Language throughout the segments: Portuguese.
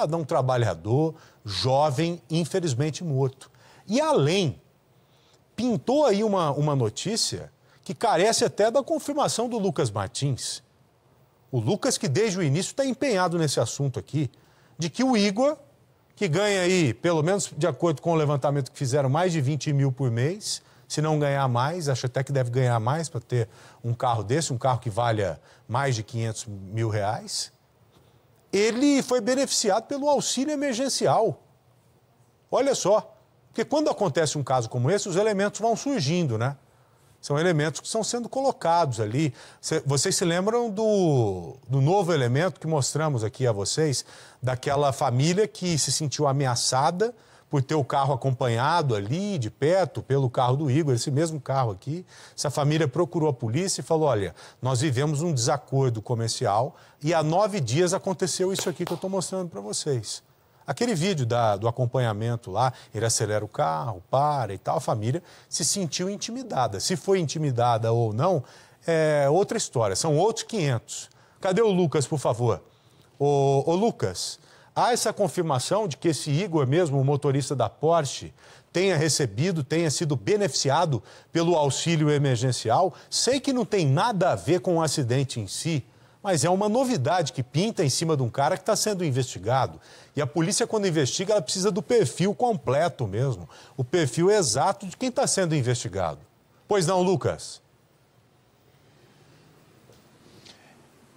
cidadão trabalhador, jovem, infelizmente morto. E além, pintou aí uma, uma notícia que carece até da confirmação do Lucas Martins. O Lucas, que desde o início está empenhado nesse assunto aqui, de que o Igor, que ganha aí, pelo menos de acordo com o levantamento que fizeram, mais de 20 mil por mês, se não ganhar mais, acho até que deve ganhar mais para ter um carro desse, um carro que valha mais de 500 mil reais ele foi beneficiado pelo auxílio emergencial. Olha só, porque quando acontece um caso como esse, os elementos vão surgindo, né? São elementos que estão sendo colocados ali. Vocês se lembram do, do novo elemento que mostramos aqui a vocês, daquela família que se sentiu ameaçada por ter o carro acompanhado ali, de perto, pelo carro do Igor, esse mesmo carro aqui. Essa família procurou a polícia e falou: olha, nós vivemos um desacordo comercial e há nove dias aconteceu isso aqui que eu estou mostrando para vocês. Aquele vídeo da, do acompanhamento lá, ele acelera o carro, para e tal, a família se sentiu intimidada. Se foi intimidada ou não, é outra história, são outros 500. Cadê o Lucas, por favor? Ô, ô Lucas, Há essa confirmação de que esse Igor mesmo, o motorista da Porsche, tenha recebido, tenha sido beneficiado pelo auxílio emergencial. Sei que não tem nada a ver com o acidente em si, mas é uma novidade que pinta em cima de um cara que está sendo investigado. E a polícia, quando investiga, ela precisa do perfil completo mesmo, o perfil exato de quem está sendo investigado. Pois não, Lucas?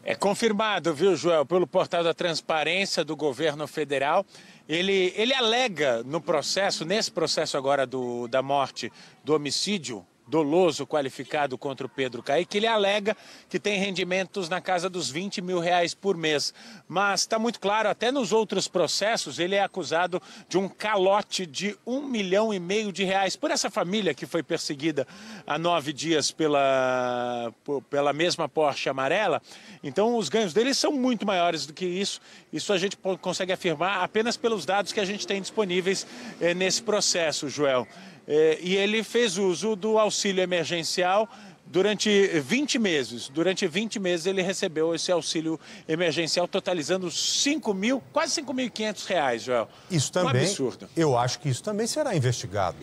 É confirmado, viu, Joel, pelo portal da transparência do governo federal. Ele, ele alega no processo, nesse processo agora do, da morte, do homicídio doloso qualificado contra o Pedro Caíque, ele alega que tem rendimentos na casa dos 20 mil reais por mês. Mas está muito claro, até nos outros processos, ele é acusado de um calote de um milhão e meio de reais por essa família que foi perseguida há nove dias pela, pela mesma Porsche amarela. Então, os ganhos dele são muito maiores do que isso. Isso a gente consegue afirmar apenas pelos dados que a gente tem disponíveis eh, nesse processo, Joel. Eh, e ele fez uso do auxílio emergencial durante 20 meses. Durante 20 meses ele recebeu esse auxílio emergencial, totalizando 5 mil, quase 5.500 reais, Joel. Isso também. Um absurdo. Eu acho que isso também será investigado.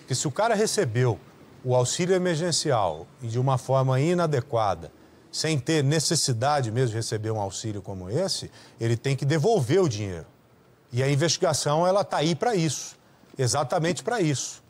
Porque se o cara recebeu o auxílio emergencial de uma forma inadequada, sem ter necessidade mesmo de receber um auxílio como esse, ele tem que devolver o dinheiro. E a investigação ela está aí para isso, exatamente para isso.